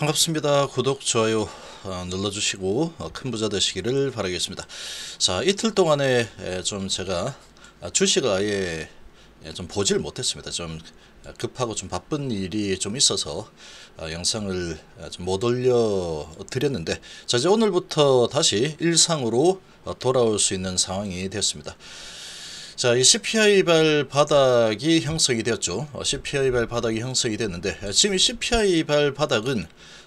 반갑습니다. 구독, 좋아요 어, 눌러주시고 어, 큰 부자 되시기를 바라겠습니다. 자 이틀 동안에 좀 제가 아, 주식을 아예 좀 보질 못했습니다. 좀 아, 급하고 좀 바쁜 일이 좀 있어서 영상을 아, 좀못 올려 드렸는데 자 이제 오늘부터 다시 일상으로 어, 돌아올 수 있는 상황이 됐습니다. 자, 이 CPI 발 바닥이 형성이 되었죠. 어, CPI 발 바닥이 형성이 됐는데 지금 이 CPI 발 바닥은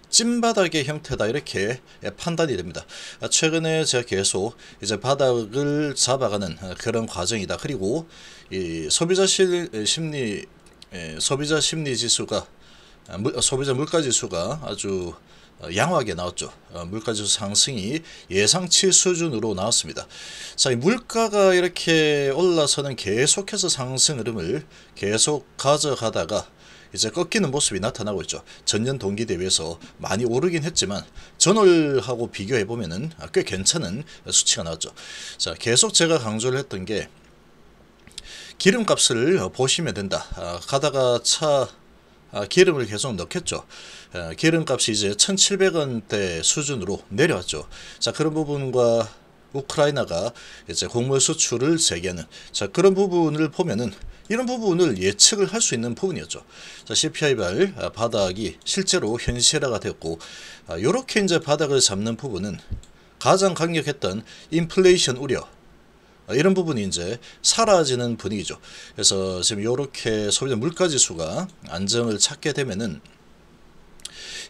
찐바닥의 형태다 이렇게 판단이 됩니다. 아, 최근에 제가 계속 이제 바닥을 잡아가는 아, 그런 과정이다. 그리고 이 소비자 심리 소비자 심리 지수가 아, 어, 소비자 물가 지수가 아주 어, 양호하게 나왔죠. 어, 물가지수 상승이 예상치 수준으로 나왔습니다. 자, 이 물가가 이렇게 올라서는 계속해서 상승 흐름을 계속 가져가다가 이제 꺾이는 모습이 나타나고 있죠. 전년 동기 대비해서 많이 오르긴 했지만 전월하고 비교해보면 꽤 괜찮은 수치가 나왔죠. 자, 계속 제가 강조를 했던 게 기름값을 보시면 된다. 아, 가다가 차 아, 기름을 계속 넣겠죠. 아, 기름값이 이제 1,700원대 수준으로 내려왔죠. 자 그런 부분과 우크라이나가 이제 곡물 수출을 재개하는 자 그런 부분을 보면은 이런 부분을 예측을 할 수 있는 부분이었죠. 자 CPI 발 아, 바닥이 실제로 현실화가 됐고 이렇게 이제 바닥을 잡는 부분은 가장 강력했던 인플레이션 우려 아, 이런 부분이 이제 사라지는 분위기죠. 그래서 지금 이렇게 소비자 물가지수가 안정을 찾게 되면은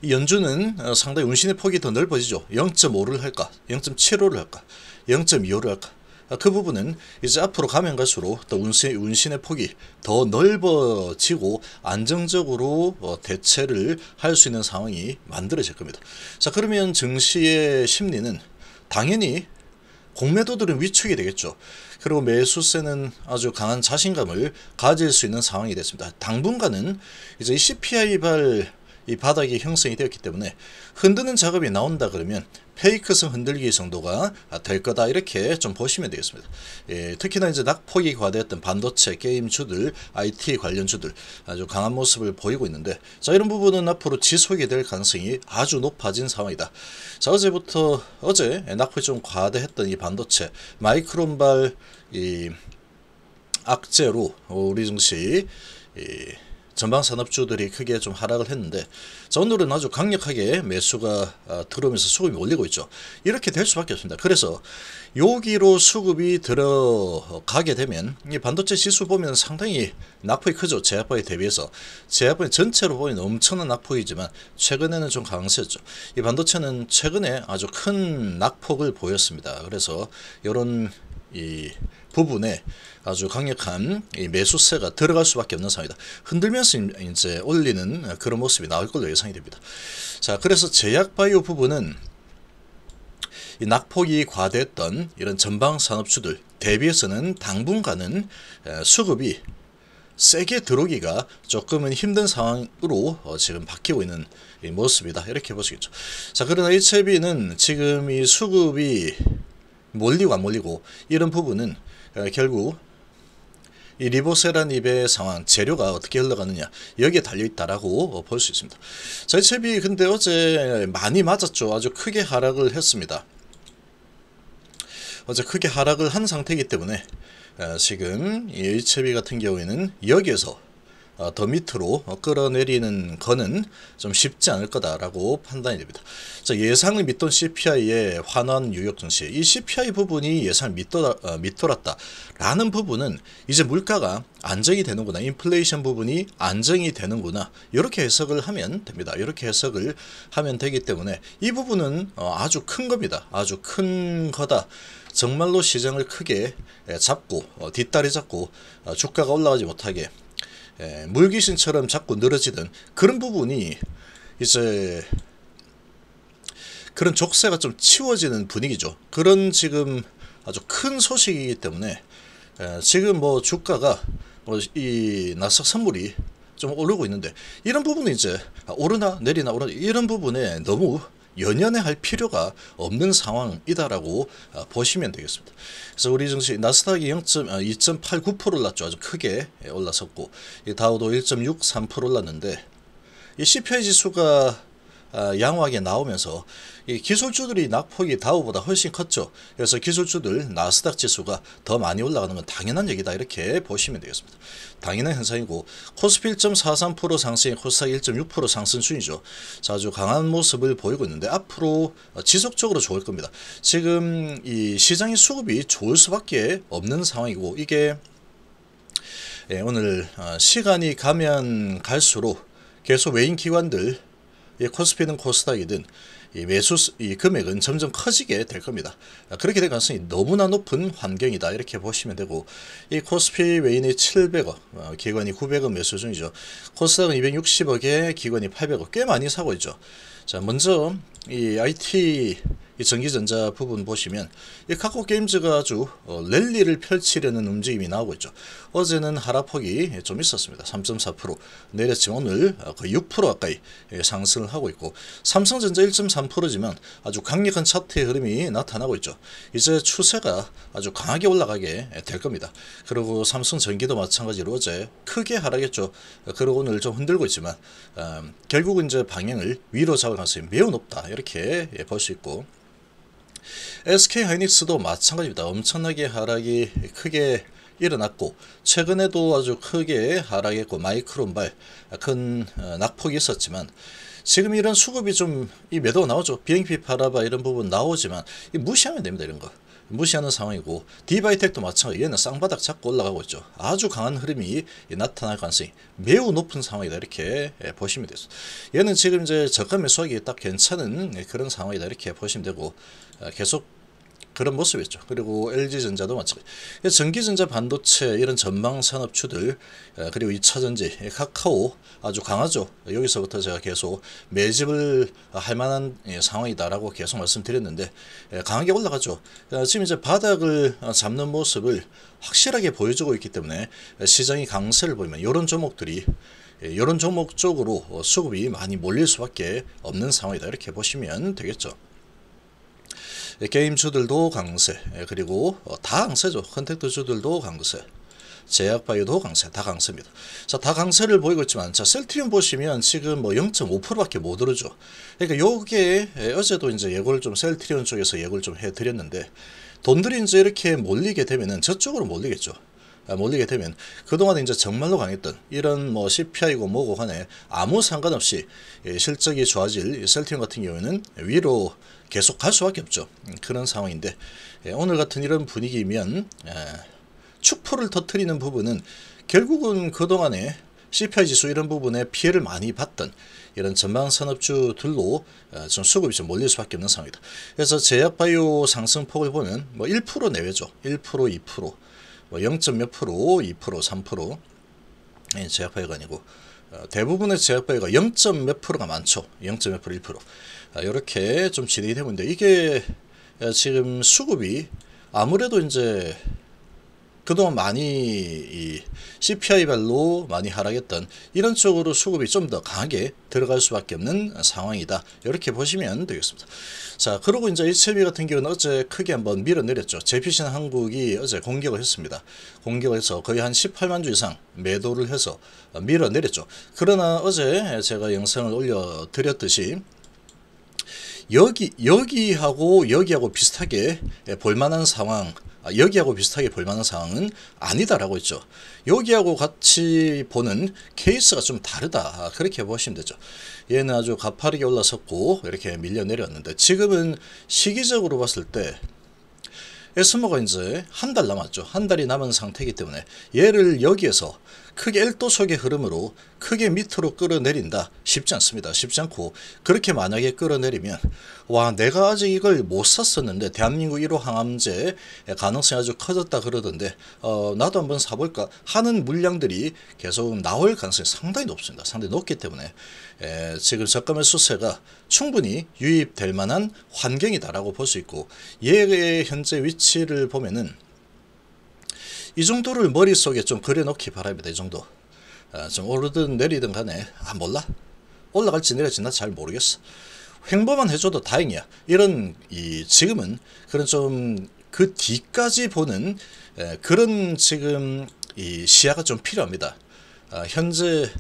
이 연준은 어, 상당히 운신의 폭이 더 넓어지죠. 0.5를 할까, 0.75를 할까, 0.25를 할까. 아, 그 부분은 이제 앞으로 가면 갈수록 또 운신, 운신의 폭이 더 넓어지고 안정적으로 어, 대체를 할 수 있는 상황이 만들어질 겁니다. 자 그러면 증시의 심리는 당연히 공매도들은 위축이 되겠죠. 그리고 매수세는 아주 강한 자신감을 가질 수 있는 상황이 됐습니다. 당분간은 이제 CPI발 이 바닥이 형성이 되었기 때문에 흔드는 작업이 나온다 그러면 페이크성 흔들기 정도가 아, 될 거다 이렇게 좀 보시면 되겠습니다. 예, 특히나 이제 낙폭이 과대했던 반도체 게임주들, IT 관련주들 아주 강한 모습을 보이고 있는데 자 이런 부분은 앞으로 지속이 될 가능성이 아주 높아진 상황이다. 자 어제부터 어제 낙폭이 좀 과대했던 이 반도체 마이크론발 이 악재로 우리 증시 이 전방 산업주들이 크게 좀 하락을 했는데 자 오늘은 아주 강력하게 매수가 아, 들어오면서 수급이 올리고 있죠. 이렇게 될 수밖에 없습니다. 그래서 여기로 수급이 들어가게 되면 이 반도체 지수 보면 상당히 낙폭이 크죠. 제약바에 대비해서 제약바 전체로 보면 엄청난 낙폭이지만 최근에는 좀 강세죠. 였이 반도체는 최근에 아주 큰 낙폭을 보였습니다. 그래서 이런 이 부분에 아주 강력한 매수세가 들어갈 수밖에 없는 상황이다. 흔들면서 이제 올리는 그런 모습이 나올 걸로 예상이 됩니다. 자, 그래서 제약바이오 부분은 이 낙폭이 과대했던 이런 전방 산업주들 대비해서는 당분간은 수급이 세게 들어오기가 조금은 힘든 상황으로 어, 지금 바뀌고 있는 모습이다. 이렇게 보시겠죠. 자, 그러나 HIV는 지금 이 수급이 몰리고 안 몰리고 이런 부분은 어, 결국 이 리보세라닙의 상황, 재료가 어떻게 흘러가느냐 여기에 달려있다라고 볼 수 있습니다. 저희 채비 근데 어제 많이 맞았죠. 아주 크게 하락을 했습니다. 어제 크게 하락을 한 상태이기 때문에 어, 지금 이 채비 같은 경우에는 여기에서 어, 더 밑으로 끌어내리는 거는 좀 쉽지 않을 거다라고 판단이 됩니다. 자, 예상을 밑돈 CPI의 환원 유역 증시 이 CPI 부분이 예상을 밑돌, 밑돌았다라는 어, 부분은 이제 물가가 안정이 되는구나 인플레이션 부분이 안정이 되는구나 이렇게 해석을 하면 됩니다. 이렇게 해석을 하면 되기 때문에 이 부분은 어, 아주 큰 겁니다. 아주 큰 거다. 정말로 시장을 크게 잡고 뒷다리 잡고 주가가 올라가지 못하게 예, 물귀신처럼 자꾸 늘어지던 그런 부분이 이제 그런 족쇄가 좀 치워지는 분위기죠. 그런 지금 아주 큰 소식이기 때문에 예, 지금 뭐 주가가 뭐이 나사 선물이 좀 오르고 있는데 이런 부분은 이제 오르나 내리나 오르나 이런 부분에 너무 연연해 할 필요가 없는 상황이다라고 아, 보시면 되겠습니다. 그래서 우리 증시 나스닥이 2.89% 올랐죠. 아주 크게 예, 올라섰고 다우도 1.63% 올랐는데 이 CPI 지수가 어, 양호하게 나오면서 이 기술주들이 낙폭이 다우보다 훨씬 컸죠. 그래서 기술주들 나스닥 지수가 더 많이 올라가는 건 당연한 얘기다 이렇게 보시면 되겠습니다. 당연한 현상이고 코스피 1.43% 상승에 코스닥 1.6% 상승 중이죠. 자주 강한 모습을 보이고 있는데 앞으로 지속적으로 좋을 겁니다. 지금 이 시장의 수급이 좋을 수밖에 없는 상황이고 이게 예, 오늘 어, 시간이 가면 갈수록 계속 외인 기관들 이 코스피든 코스닥이든 이 매수 이 금액은 점점 커지게 될 겁니다. 아, 그렇게 될 가능성이 너무나 높은 환경이다 이렇게 보시면 되고 이 코스피 외인이 700억, 어, 기관이 900억 매수 중이죠. 코스닥은 260억에 기관이 800억 꽤 많이 사고 있죠. 자 먼저 이 IT 이 전기전자 부분 보시면 이 카카오 게임즈가 아주 어, 랠리를 펼치려는 움직임이 나오고 있죠. 어제는 하락폭이 좀 있었습니다. 3.4% 내렸지만 오늘 어, 거의 6% 가까이 예, 상승을 하고 있고 삼성전자 1.3%지만 아주 강력한 차트의 흐름이 나타나고 있죠. 이제 추세가 아주 강하게 올라가게 예, 될 겁니다. 그리고 삼성전기도 마찬가지로 어제 크게 하락했죠. 그리고 오늘 좀 흔들고 있지만 음, 결국은 이제 방향을 위로 잡을 가능성이 매우 높다 이렇게 예, 볼수 있고 SK 하이닉스도 마찬가지입니다. 엄청나게 하락이 크게 일어났고 최근에도 아주 크게 하락했고 마이크론발 큰 어, 낙폭이 있었지만 지금 이런 수급이 좀 이 매도 나오죠. BNP 파라바 이런 부분 나오지만 무시하면 됩니다. 이런 거. 무시하는 상황이고 디바이텍도 마찬가지 얘는 쌍바닥 잡고 올라가고 있죠. 아주 강한 흐름이 나타날 가능성이 매우 높은 상황이다 이렇게 예, 보시면 되죠. 얘는 지금 이제 저가 매수하기 딱 괜찮은 예, 그런 상황이다 이렇게 보시면 되고 어, 계속 그런 모습이죠 그리고 LG전자도 마찬가지. 전기전자 반도체 이런 전망 산업추들 어, 그리고 2차전지 카카오 아주 강하죠. 여기서부터 제가 계속 매집을 할 만한 예, 상황이다라고 계속 말씀드렸는데 예, 강하게 올라가죠. 어, 지금 이제 바닥을 어, 잡는 모습을 확실하게 보여주고 있기 때문에 시장이 강세를 보이면 이런 종목들이 이런 예, 종목 쪽으로 수급이 많이 몰릴 수밖에 없는 상황이다 이렇게 보시면 되겠죠. 게임주들도 강세 예, 그리고 어, 다 강세죠 컨택트주들도 강세 제약바이오도 강세, 다 강세입니다. 자, 다 강세를 보이고 있지만, 자, 셀트리온 보시면 지금 뭐 0.5%밖에 못 오르죠. 그러니까 요게 예, 어제도 이제 예고를 좀 셀트리온 쪽에서 예고를 좀 해드렸는데, 돈들이 이제 이렇게 몰리게 되면은 저쪽으로 몰리겠죠. 아, 몰리게 되면 그동안 이제 정말로 강했던 이런 뭐 CPI고 뭐고 간에 아무 상관없이 예, 실적이 좋아질 셀티움 같은 경우에는 위로 계속 갈 수밖에 없죠. 음, 그런 상황인데 예, 오늘 같은 이런 분위기면 아, 축포를 터트리는 부분은 결국은 그동안에 CPI 지수 이런 부분에 피해를 많이 봤던 이런 전방 산업주들로 아, 좀 수급이 좀 몰릴 수밖에 없는 상황이다. 그래서 제약바이오 상승폭을 보면 뭐 1% 내외죠. 1% 2% 뭐0몇 프로, 2%, 3% 예, 제약파이가 아니고 어, 대부분의 제약파이가 0. 몇 프로가 많죠. 0. 몇 프로, 1%. 아, 이렇게 좀 진행이 되고 있는데 이게 지금 수급이 아무래도 이제 그동안 많이 이 CPI별로 많이 하락했던 이런 쪽으로 수급이 좀 더 강하게 들어갈 수밖에 없는 상황이다. 이렇게 보시면 되겠습니다. 자, 그리고 이제 이 l 비 같은 경우는 어제 크게 한번 밀어내렸죠. JPC 한국이 어제 공격을 했습니다. 공격을 해서 거의 한 18만 주 이상 매도를 해서 밀어내렸죠. 그러나 어제 제가 영상을 올려드렸듯이 여기 여기하고 여기하고 비슷하게 볼만한 상황 아, 여기하고 비슷하게 볼 만한 상황은 아니다라고 했죠. 여기하고 같이 보는 케이스가 좀 다르다. 그렇게 보시면 되죠. 얘는 아주 가파르게 올라섰고 이렇게 밀려 내렸는데 지금은 시기적으로 봤을 때 에스모가 이제 한 달 남았죠. 한 달이 남은 상태이기 때문에 얘를 여기에서 크게 1도속의 흐름으로 크게 밑으로 끌어내린다 쉽지 않습니다 쉽지 않고 그렇게 만약에 끌어내리면 와 내가 아직 이걸 못 샀었는데 대한민국 1호 항암제 가능성이 아주 커졌다 그러던데 어, 나도 한번 사볼까 하는 물량들이 계속 나올 가능성이 상당히 높습니다 상당히 높기 때문에 에, 지금 저가의 수세가 충분히 유입될 만한 환경이다라고 볼 수 있고 얘의 현재 위치를 보면은 이 정도를 머릿속에 좀 그려놓기 바랍니다. 이 정도. 아, 좀 오르든 내리든 간에 아 몰라. 올라갈지 내려갈지 나 잘 모르겠어. 횡보만 해줘도 다행이야. 이런 이 지금은 그런 좀그 뒤까지 보는 에, 그런 지금 이 시야가 좀 필요합니다. 아, 현재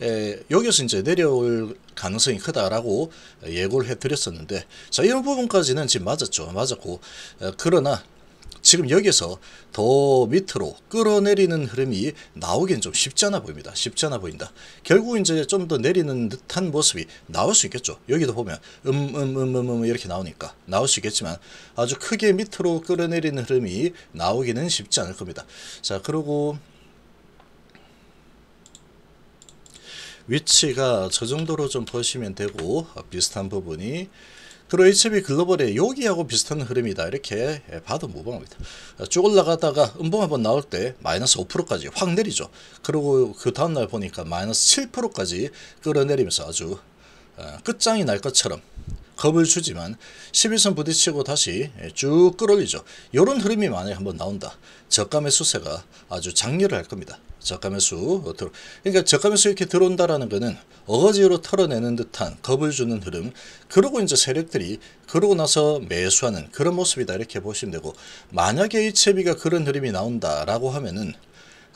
에, 여기서 이제 내려올 가능성이 크다라고 예고를 해드렸었는데 자 이런 부분까지는 지금 맞았죠 맞았고 에, 어, 그러나 지금 여기서 더 밑으로 끌어내리는 흐름이 나오긴 좀 쉽지 않아 보입니다. 쉽지 않아 보인다. 결국 이제 좀 더 내리는 듯한 모습이 나올 수 있겠죠. 여기도 보면 음음음음음 음, 음, 음, 이렇게 나오니까 나올 수 있겠지만 아주 크게 밑으로 끌어내리는 흐름이 나오기는 쉽지 않을 겁니다. 자 그리고 위치가 저 정도로 좀 보시면 되고 아, 비슷한 부분이 그리고 HB 글로벌의 여기하고 비슷한 흐름이다 이렇게 예, 봐도 무방합니다. 쭉 올라가다가 음봉 한번 나올 때 마이너스 5%까지 확 내리죠. 그리고 그 다음날 보니까 마이너스 7%까지 끌어내리면서 아주 어, 끝장이 날 것처럼 겁을 주지만 11선 부딪히고 다시 쭉 끌어올리죠. 이런 흐름이 만약에 한번 나온다. 저가매 수세가 아주 장렬할 겁니다. 저가매수 그러니까 저가매수 이렇게 들어온다라는 거는 어거지로 털어내는 듯한 겁을 주는 흐름 그러고 이제 세력들이 그러고 나서 매수하는 그런 모습이다 이렇게 보시면 되고 만약에 이채비가 그런 흐름이 나온다라고 하면은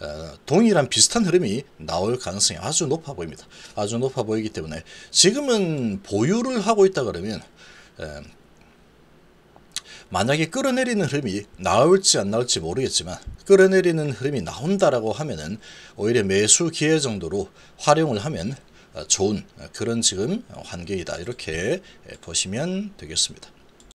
어, 동일한 비슷한 흐름이 나올 가능성이 아주 높아 보입니다. 아주 높아 보이기 때문에 지금은 보유를 하고 있다 그러면 어, 만약에 끌어내리는 흐름이 나올지 안 나올지 모르겠지만 끌어내리는 흐름이 나온다라고 하면은 오히려 매수 기회 정도로 활용을 하면 어, 좋은 그런 지금 환경이다 이렇게 보시면 되겠습니다.